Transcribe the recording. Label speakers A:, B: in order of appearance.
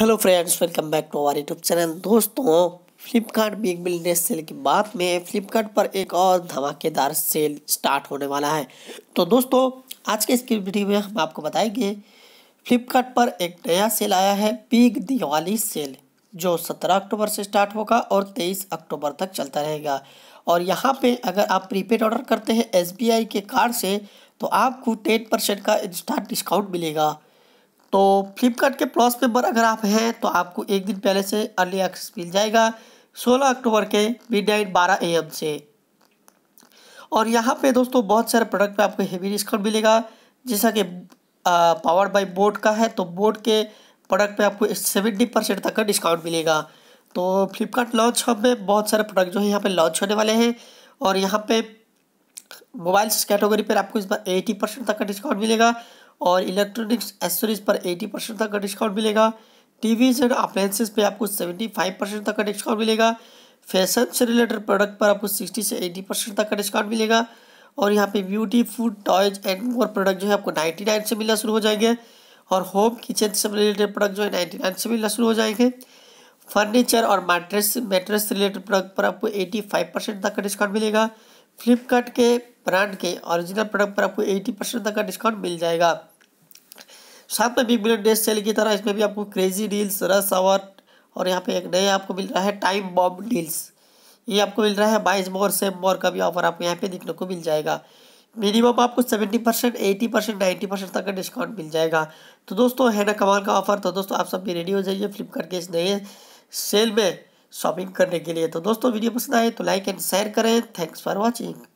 A: hello friends welcome back to our YouTube channel दोस्तों Flipkart big billion sale की बात में फ्लिपकार्ट पर एक और धमाकेदार सेल स्टार्ट होने वाला है तो दोस्तों आज के इस वीडियो में हम आपको बताएंगे फ्लिपकार्ट पर एक नया सेल आया है बिग दिवाली सेल जो 17 अक्टूबर से स्टार्ट होगा और 23 अक्टूबर तक चलता रहेगा और यहाँ पे अगर आप प्रीपेड ऑर्डर करते हैं एस के कार्ड से तो आपको टेन परसेंट का इंस्टा डिस्काउंट मिलेगा तो फ्लिपकार्ट के प्लस पेपर अगर आप हैं तो आपको एक दिन पहले से अर्ली एक्सेस मिल जाएगा 16 अक्टूबर के मिड नाइट बारह एम से और यहाँ पे दोस्तों बहुत सारे प्रोडक्ट पे आपको हेवी डिस्काउंट मिलेगा जैसा कि पावर बाय बोट का है तो बोट के प्रोडक्ट पे आपको सेवेंटी परसेंट तक का डिस्काउंट मिलेगा तो फ्लिपकार्ट लॉन्च हब में बहुत सारे प्रोडक्ट जो है यहाँ पर लॉन्च होने वाले हैं और यहाँ पर मोबाइल्स कैटेगरी पर आपको इस बार एटी परसेंट तक का डिस्काउंट मिलेगा और इलेक्ट्रॉनिक्स एसेसरीज पर 80 परसेंट तक का डिस्काउंट मिलेगा टीवीज एंड अप्लायंसेज पे आपको 75 परसेंट तक का डिस्काउंट मिलेगा फैशन से रिलेटेड प्रोडक्ट पर आपको 60 से 80 परसेंट तक का डिस्काउंट मिलेगा और यहाँ पे beauty food toys and more product जो है आपको नाइन से मिलना शुरू हो जाएंगे और होम किचन से रिलेटेड प्रोडक्ट जो है नाइन से मिलना शुरू हो जाएंगे फर्नीचर और मैट्रेस मैट्रेस रिलेटेड प्रोडक्ट पर आपको फाइव परसेंट तक का डिस्काउंट मिलेगा फ्लिपकार्ट के ब्रांड के ओरिजिनल प्रोडक्ट पर आपको 80 परसेंट तक का डिस्काउंट मिल जाएगा साथ में बिग बिलियन डेज सेल की तरह इसमें भी आपको क्रेजी डील्स रस आवर और यहाँ पे एक नया आपको मिल रहा है टाइम बॉम्ब डील्स ये आपको मिल रहा है बाईस मोर सेम मोर का भी ऑफर आपको यहाँ पे देखने को मिल जाएगा मिनिमम आपको seventy percent eighty percent ninety percent तक का डिस्काउंट मिल जाएगा तो दोस्तों है ना कमाल का ऑफर तो दोस्तों आप सब भी रेडी हो जाइए फ्लिपकार्ट के इस नए सेल में शॉपिंग करने के लिए तो दोस्तों वीडियो पसंद आए तो लाइक एंड शेयर करें थैंक्स फॉर वॉचिंग